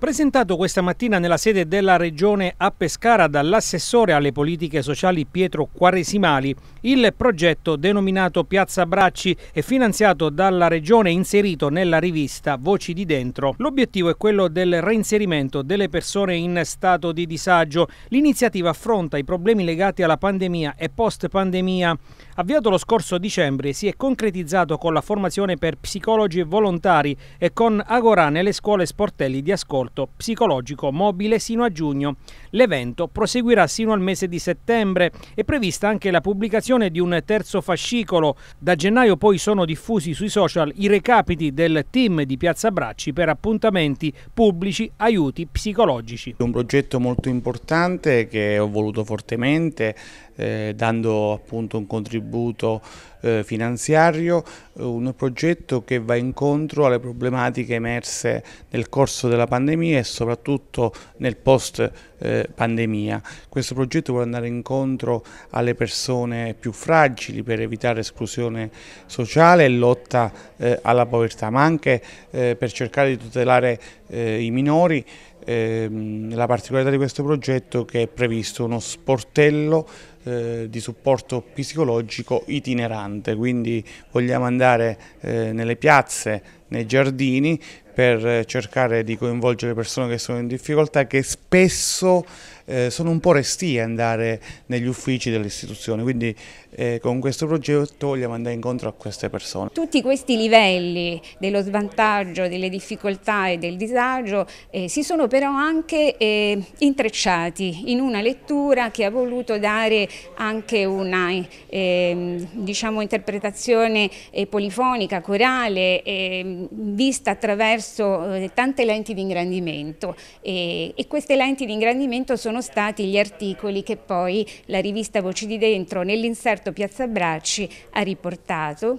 Presentato questa mattina nella sede della Regione a Pescara dall'assessore alle politiche sociali Pietro Quaresimali, il progetto denominato Piazza Bracci è finanziato dalla Regione e inserito nella rivista Voci di Dentro. L'obiettivo è quello del reinserimento delle persone in stato di disagio. L'iniziativa affronta i problemi legati alla pandemia e post-pandemia. Avviato lo scorso dicembre, si è concretizzato con la formazione per psicologi volontari e con Agorà nelle scuole sportelli di ascolto supporto psicologico mobile sino a giugno. L'evento proseguirà sino al mese di settembre. È prevista anche la pubblicazione di un terzo fascicolo. Da gennaio poi sono diffusi sui social i recapiti del team di Piazza Bracci per appuntamenti pubblici, aiuti psicologici. Un progetto molto importante che ho voluto fortemente eh, dando appunto un contributo eh, finanziario, eh, un progetto che va incontro alle problematiche emerse nel corso della pandemia e soprattutto nel post-pandemia eh, pandemia. Questo progetto vuole andare incontro alle persone più fragili per evitare esclusione sociale e lotta eh, alla povertà, ma anche eh, per cercare di tutelare eh, i minori. Ehm, la particolarità di questo progetto è che è previsto uno sportello eh, di supporto psicologico itinerante, quindi vogliamo andare eh, nelle piazze, nei giardini per eh, cercare di coinvolgere persone che sono in difficoltà che spesso eh, sono un po' restii a andare negli uffici delle istituzioni, quindi eh, con questo progetto vogliamo andare incontro a queste persone. Tutti questi livelli dello svantaggio, delle difficoltà e del disagio eh, si sono però anche eh, intrecciati in una lettura che ha voluto dare anche una ehm, diciamo, interpretazione eh, polifonica, corale, ehm, vista attraverso eh, tante lenti di ingrandimento e queste lenti di ingrandimento sono sono stati gli articoli che poi la rivista Voci di Dentro nell'inserto Piazza Bracci ha riportato